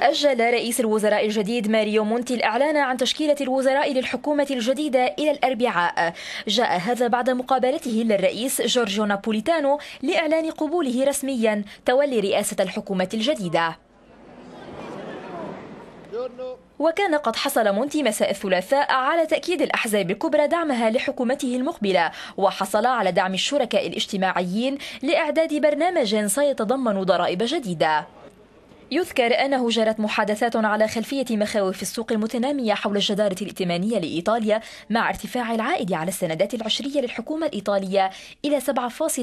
أجل رئيس الوزراء الجديد ماريو مونتي الإعلان عن تشكيلة الوزراء للحكومة الجديدة إلى الأربعاء جاء هذا بعد مقابلته للرئيس جورجيو نابوليتانو لإعلان قبوله رسميا تولي رئاسة الحكومة الجديدة وكان قد حصل مونتي مساء الثلاثاء على تأكيد الأحزاب الكبرى دعمها لحكومته المقبلة وحصل على دعم الشركاء الاجتماعيين لإعداد برنامج سيتضمن ضرائب جديدة يذكر أنه جرت محادثات على خلفية مخاوف السوق المتنامية حول الجدارة الائتمانية لإيطاليا مع ارتفاع العائد على السندات العشرية للحكومة الإيطالية إلى 7.10%